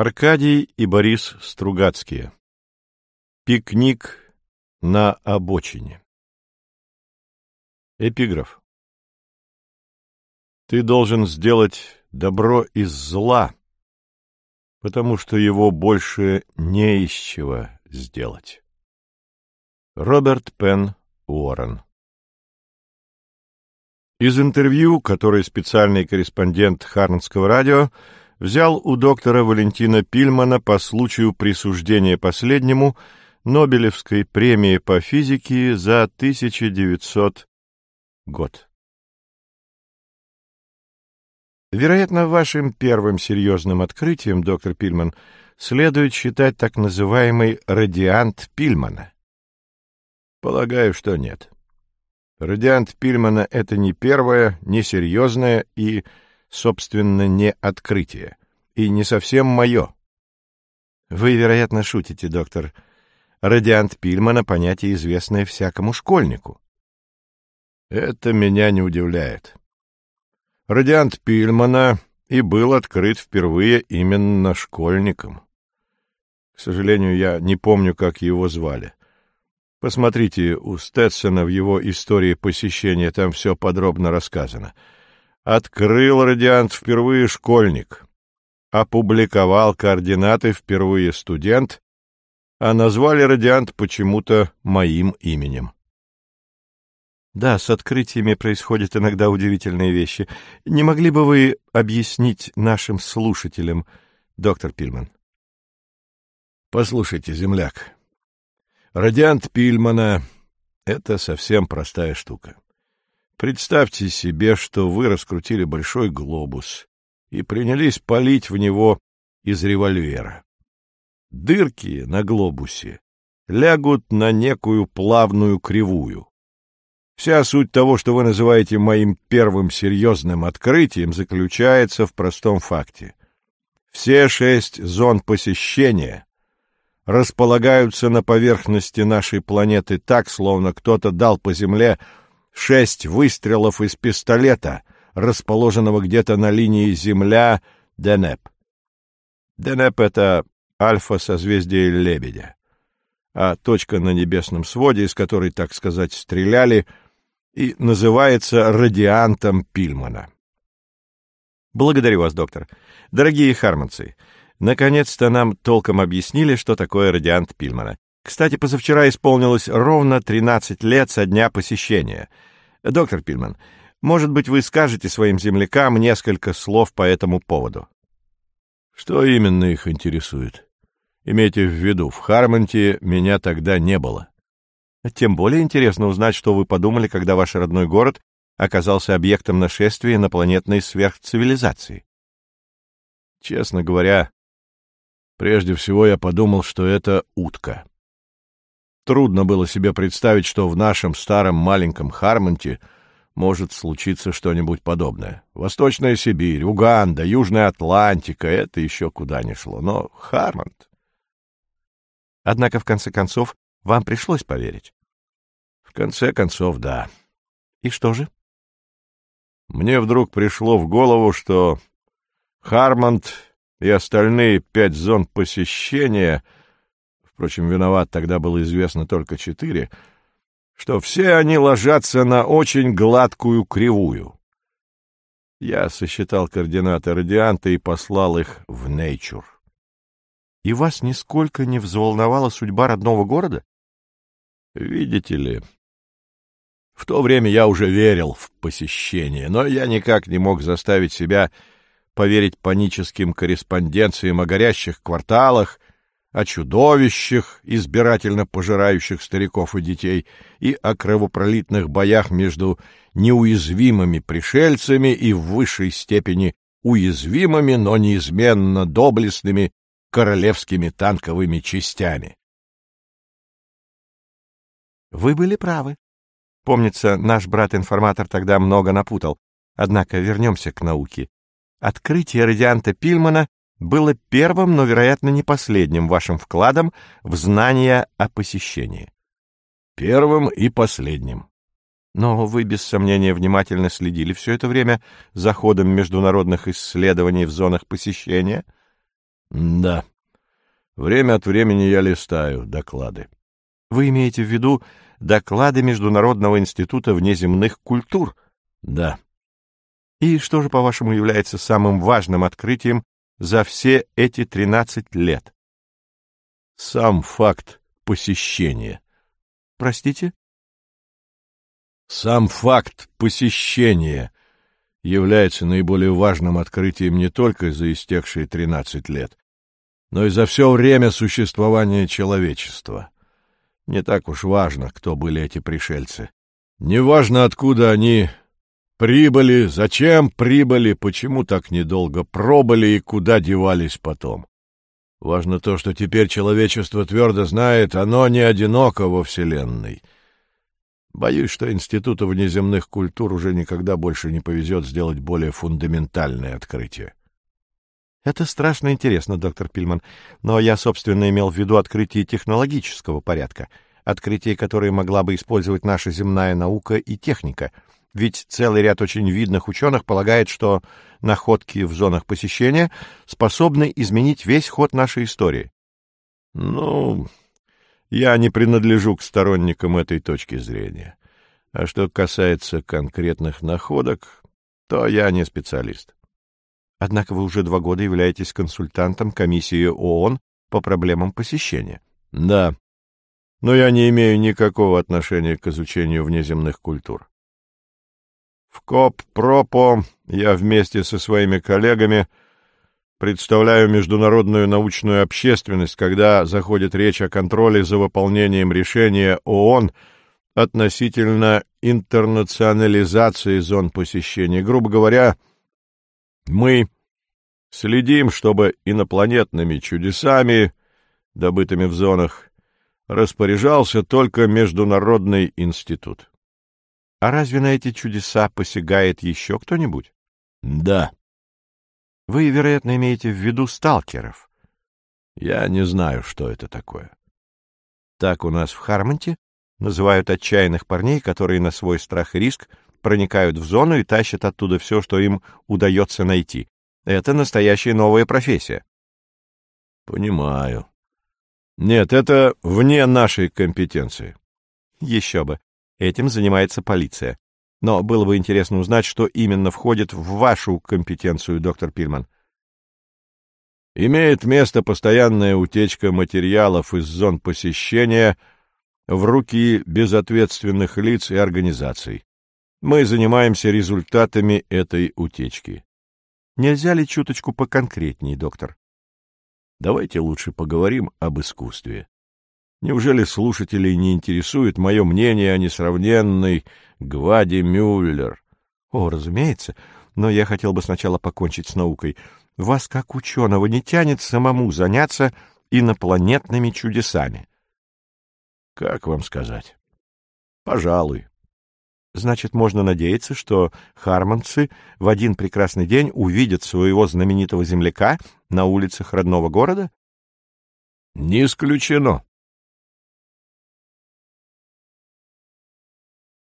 Аркадий и Борис Стругацкие. Пикник на обочине. Эпиграф. Ты должен сделать добро из зла, потому что его больше не из чего сделать. Роберт Пен Уоррен. Из интервью, которое специальный корреспондент Харнского радио взял у доктора Валентина Пильмана по случаю присуждения последнему Нобелевской премии по физике за 1900 год. Вероятно, вашим первым серьезным открытием, доктор Пильман, следует считать так называемый радиант Пильмана. Полагаю, что нет. Радиант Пильмана — это не первое, не серьезное и собственно, не открытие. И не совсем мое. Вы, вероятно, шутите, доктор. Радиант Пильмана — понятие, известное всякому школьнику. Это меня не удивляет. Радиант Пильмана и был открыт впервые именно школьником. К сожалению, я не помню, как его звали. Посмотрите, у Стэтсона в его истории посещения там все подробно рассказано — открыл радиант впервые школьник, опубликовал координаты впервые студент, а назвали радиант почему-то моим именем. Да, с открытиями происходят иногда удивительные вещи. Не могли бы вы объяснить нашим слушателям, доктор Пильман? Послушайте, земляк, радиант Пильмана — это совсем простая штука. Представьте себе, что вы раскрутили большой глобус и принялись палить в него из револьвера. Дырки на глобусе лягут на некую плавную кривую. Вся суть того, что вы называете моим первым серьезным открытием, заключается в простом факте. Все шесть зон посещения располагаются на поверхности нашей планеты так, словно кто-то дал по Земле шесть выстрелов из пистолета, расположенного где-то на линии Земля Денеп. Денеп — это альфа созвездия Лебедя, а точка на небесном своде, из которой, так сказать, стреляли, и называется радиантом Пильмана. Благодарю вас, доктор. Дорогие харманцы, наконец-то нам толком объяснили, что такое радиант Пильмана. Кстати, позавчера исполнилось ровно 13 лет со дня посещения. Доктор Пильман, может быть, вы скажете своим землякам несколько слов по этому поводу? Что именно их интересует? Имейте в виду, в Хармонте меня тогда не было. Тем более интересно узнать, что вы подумали, когда ваш родной город оказался объектом нашествия инопланетной сверхцивилизации. Честно говоря, прежде всего я подумал, что это утка. Трудно было себе представить, что в нашем старом маленьком Хармонте может случиться что-нибудь подобное. Восточная Сибирь, Уганда, Южная Атлантика — это еще куда ни шло, но Хармонт... Однако, в конце концов, вам пришлось поверить. В конце концов, да. И что же? Мне вдруг пришло в голову, что Хармонт и остальные пять зон посещения — впрочем, виноват тогда было известно только четыре, что все они ложатся на очень гладкую кривую. Я сосчитал координаты радианта и послал их в Nature. — И вас нисколько не взволновала судьба родного города? — Видите ли, в то время я уже верил в посещение, но я никак не мог заставить себя поверить паническим корреспонденциям о горящих кварталах, о чудовищах, избирательно пожирающих стариков и детей, и о кровопролитных боях между неуязвимыми пришельцами и в высшей степени уязвимыми, но неизменно доблестными королевскими танковыми частями. Вы были правы. Помнится, наш брат-информатор тогда много напутал. Однако вернемся к науке. Открытие радианта Пильмана было первым, но, вероятно, не последним вашим вкладом в знания о посещении. Первым и последним. Но вы, без сомнения, внимательно следили все это время за ходом международных исследований в зонах посещения? Да. Время от времени я листаю доклады. Вы имеете в виду доклады Международного института внеземных культур? Да. И что же, по-вашему, является самым важным открытием за все эти 13 лет. Сам факт посещения. Простите? Сам факт посещения является наиболее важным открытием не только за истекшие 13 лет, но и за все время существования человечества. Не так уж важно, кто были эти пришельцы. Неважно, откуда они Прибыли, зачем прибыли, почему так недолго пробыли и куда девались потом. Важно то, что теперь человечество твердо знает, оно не одиноко во Вселенной. Боюсь, что Институту внеземных культур уже никогда больше не повезет сделать более фундаментальное открытие. Это страшно интересно, доктор Пильман, но я, собственно, имел в виду открытие технологического порядка, открытие, которое могла бы использовать наша земная наука и техника — ведь целый ряд очень видных ученых полагает, что находки в зонах посещения способны изменить весь ход нашей истории. Ну, я не принадлежу к сторонникам этой точки зрения. А что касается конкретных находок, то я не специалист. Однако вы уже два года являетесь консультантом комиссии ООН по проблемам посещения. Да, но я не имею никакого отношения к изучению внеземных культур. В КОП-ПРОПО я вместе со своими коллегами представляю международную научную общественность, когда заходит речь о контроле за выполнением решения ООН относительно интернационализации зон посещения. Грубо говоря, мы следим, чтобы инопланетными чудесами, добытыми в зонах, распоряжался только Международный институт. А разве на эти чудеса посягает еще кто-нибудь? — Да. — Вы, вероятно, имеете в виду сталкеров. — Я не знаю, что это такое. — Так у нас в Хармонте называют отчаянных парней, которые на свой страх и риск проникают в зону и тащат оттуда все, что им удается найти. Это настоящая новая профессия. — Понимаю. — Нет, это вне нашей компетенции. — Еще бы. Этим занимается полиция. Но было бы интересно узнать, что именно входит в вашу компетенцию, доктор Пильман. Имеет место постоянная утечка материалов из зон посещения в руки безответственных лиц и организаций. Мы занимаемся результатами этой утечки. Нельзя ли чуточку поконкретней, доктор? Давайте лучше поговорим об искусстве. Неужели слушателей не интересует мое мнение о несравненной Гваде Мюллер? О, разумеется, но я хотел бы сначала покончить с наукой. Вас, как ученого, не тянет самому заняться инопланетными чудесами. Как вам сказать? Пожалуй. Значит, можно надеяться, что харманцы в один прекрасный день увидят своего знаменитого земляка на улицах родного города? Не исключено.